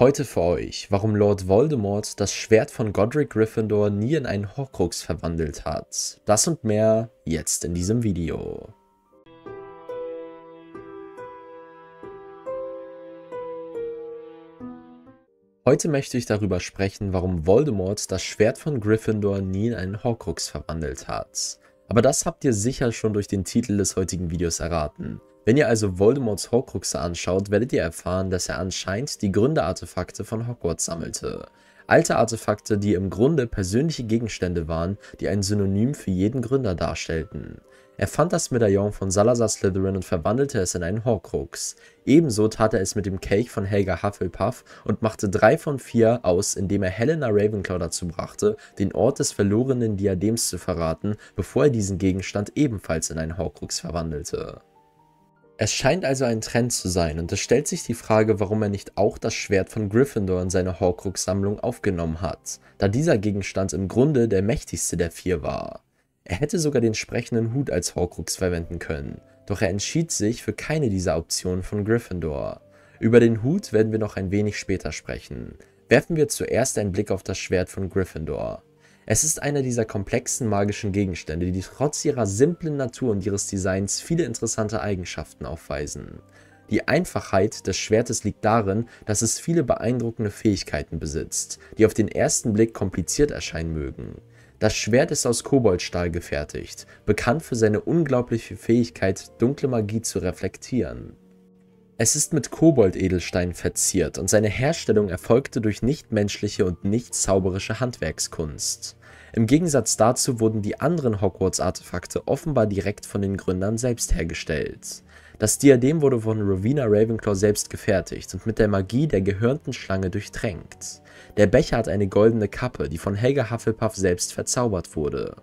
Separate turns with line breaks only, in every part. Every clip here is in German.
Heute für euch, warum Lord Voldemort das Schwert von Godric Gryffindor nie in einen Horcrux verwandelt hat. Das und mehr jetzt in diesem Video. Heute möchte ich darüber sprechen, warum Voldemort das Schwert von Gryffindor nie in einen Horcrux verwandelt hat. Aber das habt ihr sicher schon durch den Titel des heutigen Videos erraten. Wenn ihr also Voldemorts Horcruxe anschaut, werdet ihr erfahren, dass er anscheinend die Gründerartefakte von Hogwarts sammelte. Alte Artefakte, die im Grunde persönliche Gegenstände waren, die ein Synonym für jeden Gründer darstellten. Er fand das Medaillon von Salazar Slytherin und verwandelte es in einen Horcrux. Ebenso tat er es mit dem Cake von Helga Hufflepuff und machte drei von vier aus, indem er Helena Ravenclaw dazu brachte, den Ort des verlorenen Diadems zu verraten, bevor er diesen Gegenstand ebenfalls in einen Horcrux verwandelte. Es scheint also ein Trend zu sein und es stellt sich die Frage, warum er nicht auch das Schwert von Gryffindor in seine Horcrux-Sammlung aufgenommen hat, da dieser Gegenstand im Grunde der mächtigste der vier war. Er hätte sogar den sprechenden Hut als Horcrux verwenden können, doch er entschied sich für keine dieser Optionen von Gryffindor. Über den Hut werden wir noch ein wenig später sprechen. Werfen wir zuerst einen Blick auf das Schwert von Gryffindor. Es ist einer dieser komplexen magischen Gegenstände, die trotz ihrer simplen Natur und ihres Designs viele interessante Eigenschaften aufweisen. Die Einfachheit des Schwertes liegt darin, dass es viele beeindruckende Fähigkeiten besitzt, die auf den ersten Blick kompliziert erscheinen mögen. Das Schwert ist aus Koboldstahl gefertigt, bekannt für seine unglaubliche Fähigkeit, dunkle Magie zu reflektieren. Es ist mit Koboldedelstein verziert und seine Herstellung erfolgte durch nichtmenschliche und nicht zauberische Handwerkskunst. Im Gegensatz dazu wurden die anderen Hogwarts-Artefakte offenbar direkt von den Gründern selbst hergestellt. Das Diadem wurde von Rowena Ravenclaw selbst gefertigt und mit der Magie der gehörnten Schlange durchtränkt. Der Becher hat eine goldene Kappe, die von Helga Hufflepuff selbst verzaubert wurde.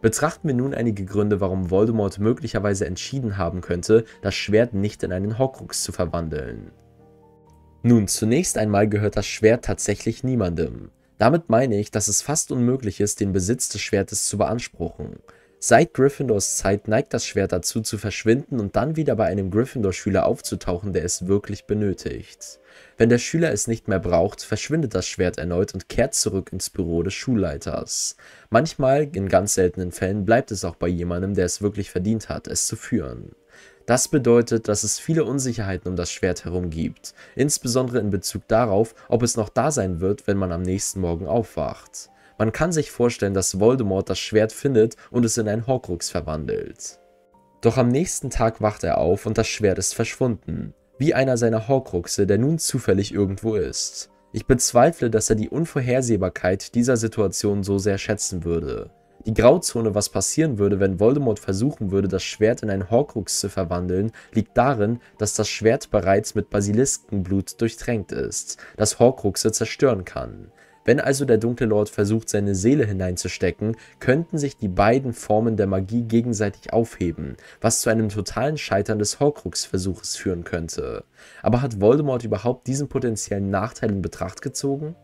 Betrachten wir nun einige Gründe, warum Voldemort möglicherweise entschieden haben könnte, das Schwert nicht in einen Horcrux zu verwandeln. Nun, zunächst einmal gehört das Schwert tatsächlich niemandem. Damit meine ich, dass es fast unmöglich ist, den Besitz des Schwertes zu beanspruchen. Seit Gryffindors Zeit neigt das Schwert dazu zu verschwinden und dann wieder bei einem Gryffindor-Schüler aufzutauchen, der es wirklich benötigt. Wenn der Schüler es nicht mehr braucht, verschwindet das Schwert erneut und kehrt zurück ins Büro des Schulleiters. Manchmal, in ganz seltenen Fällen, bleibt es auch bei jemandem, der es wirklich verdient hat, es zu führen. Das bedeutet, dass es viele Unsicherheiten um das Schwert herum gibt, insbesondere in Bezug darauf, ob es noch da sein wird, wenn man am nächsten Morgen aufwacht. Man kann sich vorstellen, dass Voldemort das Schwert findet und es in ein Horcrux verwandelt. Doch am nächsten Tag wacht er auf und das Schwert ist verschwunden, wie einer seiner Horcruxe, der nun zufällig irgendwo ist. Ich bezweifle, dass er die Unvorhersehbarkeit dieser Situation so sehr schätzen würde. Die Grauzone, was passieren würde, wenn Voldemort versuchen würde, das Schwert in einen Horcrux zu verwandeln, liegt darin, dass das Schwert bereits mit Basiliskenblut durchtränkt ist, das Horcruxe zerstören kann. Wenn also der dunkle Lord versucht, seine Seele hineinzustecken, könnten sich die beiden Formen der Magie gegenseitig aufheben, was zu einem totalen Scheitern des Horcrux-Versuches führen könnte. Aber hat Voldemort überhaupt diesen potenziellen Nachteil in Betracht gezogen?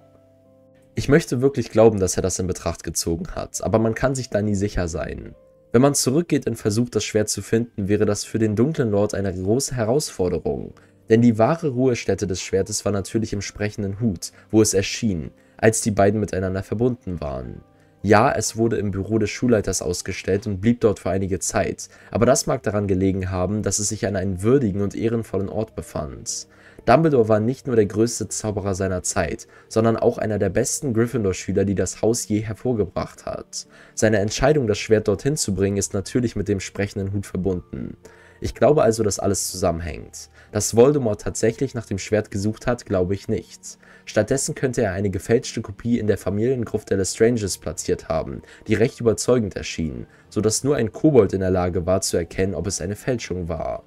Ich möchte wirklich glauben, dass er das in Betracht gezogen hat, aber man kann sich da nie sicher sein. Wenn man zurückgeht und versucht, das Schwert zu finden, wäre das für den dunklen Lord eine große Herausforderung. Denn die wahre Ruhestätte des Schwertes war natürlich im sprechenden Hut, wo es erschien, als die beiden miteinander verbunden waren. Ja, es wurde im Büro des Schulleiters ausgestellt und blieb dort für einige Zeit, aber das mag daran gelegen haben, dass es sich an einem würdigen und ehrenvollen Ort befand. Dumbledore war nicht nur der größte Zauberer seiner Zeit, sondern auch einer der besten Gryffindor-Schüler, die das Haus je hervorgebracht hat. Seine Entscheidung, das Schwert dorthin zu bringen, ist natürlich mit dem sprechenden Hut verbunden. Ich glaube also, dass alles zusammenhängt. Dass Voldemort tatsächlich nach dem Schwert gesucht hat, glaube ich nicht. Stattdessen könnte er eine gefälschte Kopie in der Familiengruft der Lestranges platziert haben, die recht überzeugend erschien, sodass nur ein Kobold in der Lage war zu erkennen, ob es eine Fälschung war.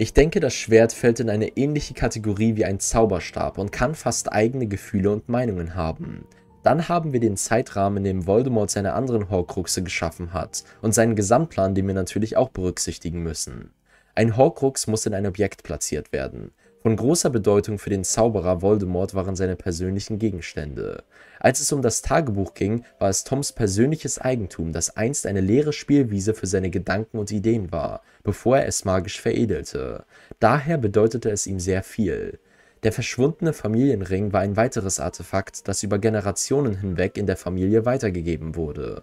Ich denke, das Schwert fällt in eine ähnliche Kategorie wie ein Zauberstab und kann fast eigene Gefühle und Meinungen haben. Dann haben wir den Zeitrahmen, in dem Voldemort seine anderen Horcruxe geschaffen hat und seinen Gesamtplan, den wir natürlich auch berücksichtigen müssen. Ein Horcrux muss in ein Objekt platziert werden. Von großer Bedeutung für den Zauberer Voldemort waren seine persönlichen Gegenstände. Als es um das Tagebuch ging, war es Toms persönliches Eigentum, das einst eine leere Spielwiese für seine Gedanken und Ideen war, bevor er es magisch veredelte. Daher bedeutete es ihm sehr viel. Der verschwundene Familienring war ein weiteres Artefakt, das über Generationen hinweg in der Familie weitergegeben wurde.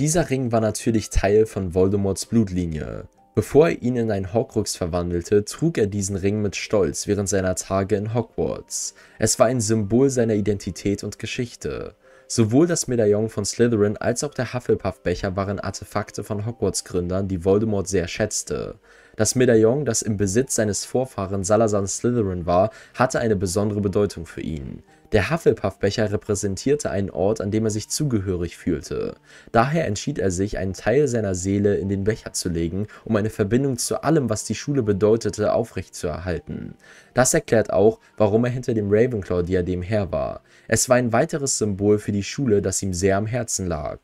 Dieser Ring war natürlich Teil von Voldemorts Blutlinie. Bevor er ihn in einen Horcrux verwandelte, trug er diesen Ring mit Stolz während seiner Tage in Hogwarts. Es war ein Symbol seiner Identität und Geschichte. Sowohl das Medaillon von Slytherin als auch der Hufflepuff-Becher waren Artefakte von Hogwarts-Gründern, die Voldemort sehr schätzte. Das Medaillon, das im Besitz seines Vorfahren Salazar Slytherin war, hatte eine besondere Bedeutung für ihn. Der Hufflepuff-Becher repräsentierte einen Ort, an dem er sich zugehörig fühlte. Daher entschied er sich, einen Teil seiner Seele in den Becher zu legen, um eine Verbindung zu allem, was die Schule bedeutete, aufrechtzuerhalten. Das erklärt auch, warum er hinter dem Ravenclaw-Diadem her war. Es war ein weiteres Symbol für die Schule, das ihm sehr am Herzen lag.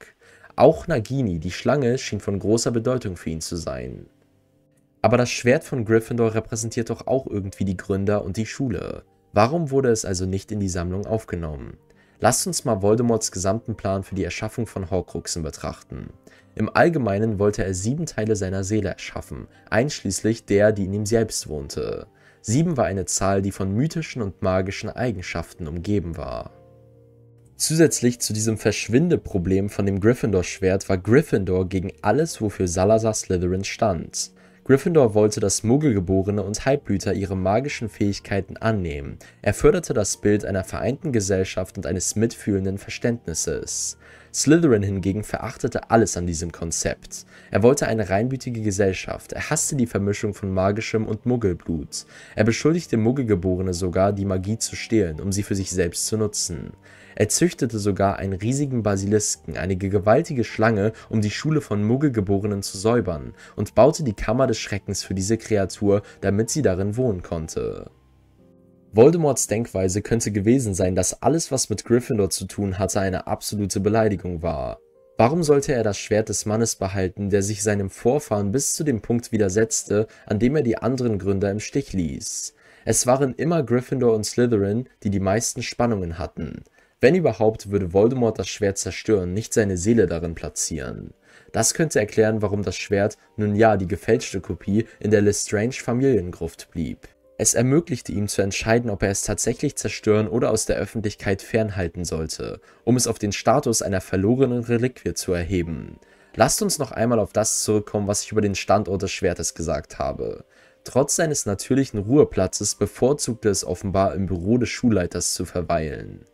Auch Nagini, die Schlange, schien von großer Bedeutung für ihn zu sein. Aber das Schwert von Gryffindor repräsentiert doch auch irgendwie die Gründer und die Schule. Warum wurde es also nicht in die Sammlung aufgenommen? Lasst uns mal Voldemorts gesamten Plan für die Erschaffung von Horcruxen betrachten. Im Allgemeinen wollte er sieben Teile seiner Seele erschaffen, einschließlich der, die in ihm selbst wohnte. Sieben war eine Zahl, die von mythischen und magischen Eigenschaften umgeben war. Zusätzlich zu diesem Verschwindeproblem von dem Gryffindor-Schwert war Gryffindor gegen alles, wofür Salazar Slytherin stand. Gryffindor wollte, das Muggelgeborene und Halbblüter ihre magischen Fähigkeiten annehmen. Er förderte das Bild einer vereinten Gesellschaft und eines mitfühlenden Verständnisses. Slytherin hingegen verachtete alles an diesem Konzept. Er wollte eine reinbütige Gesellschaft, er hasste die Vermischung von magischem und Muggelblut. Er beschuldigte Muggelgeborene sogar, die Magie zu stehlen, um sie für sich selbst zu nutzen. Er züchtete sogar einen riesigen Basilisken, eine gewaltige Schlange, um die Schule von Muggelgeborenen zu säubern, und baute die Kammer des Schreckens für diese Kreatur, damit sie darin wohnen konnte. Voldemorts Denkweise könnte gewesen sein, dass alles, was mit Gryffindor zu tun hatte, eine absolute Beleidigung war. Warum sollte er das Schwert des Mannes behalten, der sich seinem Vorfahren bis zu dem Punkt widersetzte, an dem er die anderen Gründer im Stich ließ? Es waren immer Gryffindor und Slytherin, die die meisten Spannungen hatten. Wenn überhaupt, würde Voldemort das Schwert zerstören, nicht seine Seele darin platzieren. Das könnte erklären, warum das Schwert, nun ja die gefälschte Kopie, in der Lestrange Familiengruft blieb. Es ermöglichte ihm zu entscheiden, ob er es tatsächlich zerstören oder aus der Öffentlichkeit fernhalten sollte, um es auf den Status einer verlorenen Reliquie zu erheben. Lasst uns noch einmal auf das zurückkommen, was ich über den Standort des Schwertes gesagt habe. Trotz seines natürlichen Ruheplatzes bevorzugte es offenbar im Büro des Schulleiters zu verweilen.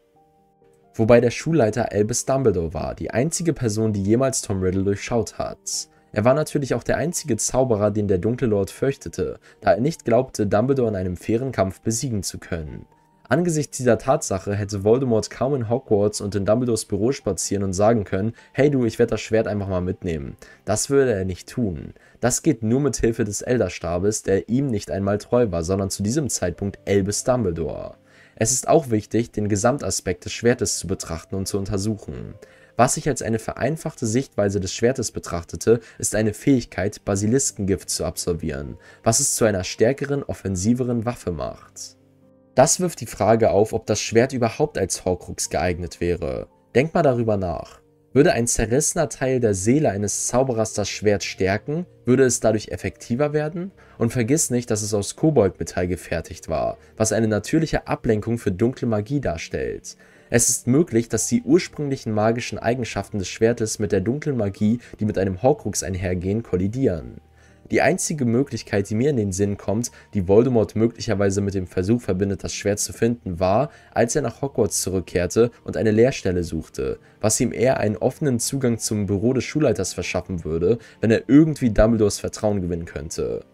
Wobei der Schulleiter Albus Dumbledore war, die einzige Person, die jemals Tom Riddle durchschaut hat. Er war natürlich auch der einzige Zauberer, den der Dunkle Lord fürchtete, da er nicht glaubte, Dumbledore in einem fairen Kampf besiegen zu können. Angesichts dieser Tatsache hätte Voldemort kaum in Hogwarts und in Dumbledores Büro spazieren und sagen können, hey du, ich werde das Schwert einfach mal mitnehmen. Das würde er nicht tun. Das geht nur mit Hilfe des Elderstabes, der ihm nicht einmal treu war, sondern zu diesem Zeitpunkt Elbis Dumbledore. Es ist auch wichtig, den Gesamtaspekt des Schwertes zu betrachten und zu untersuchen. Was ich als eine vereinfachte Sichtweise des Schwertes betrachtete, ist eine Fähigkeit, Basiliskengift zu absorbieren, was es zu einer stärkeren, offensiveren Waffe macht. Das wirft die Frage auf, ob das Schwert überhaupt als Horcrux geeignet wäre. Denk mal darüber nach. Würde ein zerrissener Teil der Seele eines Zauberers das Schwert stärken, würde es dadurch effektiver werden? Und vergiss nicht, dass es aus Koboldmetall gefertigt war, was eine natürliche Ablenkung für dunkle Magie darstellt. Es ist möglich, dass die ursprünglichen magischen Eigenschaften des Schwertes mit der dunklen Magie, die mit einem Horcrux einhergehen, kollidieren. Die einzige Möglichkeit, die mir in den Sinn kommt, die Voldemort möglicherweise mit dem Versuch verbindet, das Schwert zu finden, war, als er nach Hogwarts zurückkehrte und eine Lehrstelle suchte, was ihm eher einen offenen Zugang zum Büro des Schulleiters verschaffen würde, wenn er irgendwie Dumbledores Vertrauen gewinnen könnte.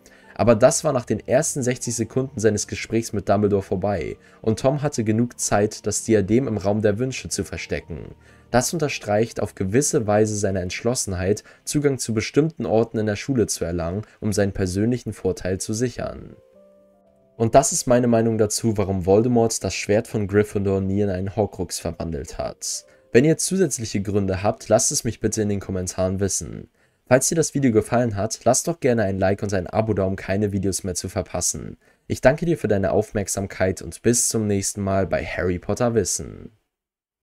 Aber das war nach den ersten 60 Sekunden seines Gesprächs mit Dumbledore vorbei und Tom hatte genug Zeit, das Diadem im Raum der Wünsche zu verstecken. Das unterstreicht auf gewisse Weise seine Entschlossenheit, Zugang zu bestimmten Orten in der Schule zu erlangen, um seinen persönlichen Vorteil zu sichern. Und das ist meine Meinung dazu, warum Voldemort das Schwert von Gryffindor nie in einen Horcrux verwandelt hat. Wenn ihr zusätzliche Gründe habt, lasst es mich bitte in den Kommentaren wissen. Falls dir das Video gefallen hat, lass doch gerne ein Like und ein Abo da, um keine Videos mehr zu verpassen. Ich danke dir für deine Aufmerksamkeit und bis zum nächsten Mal bei Harry Potter Wissen.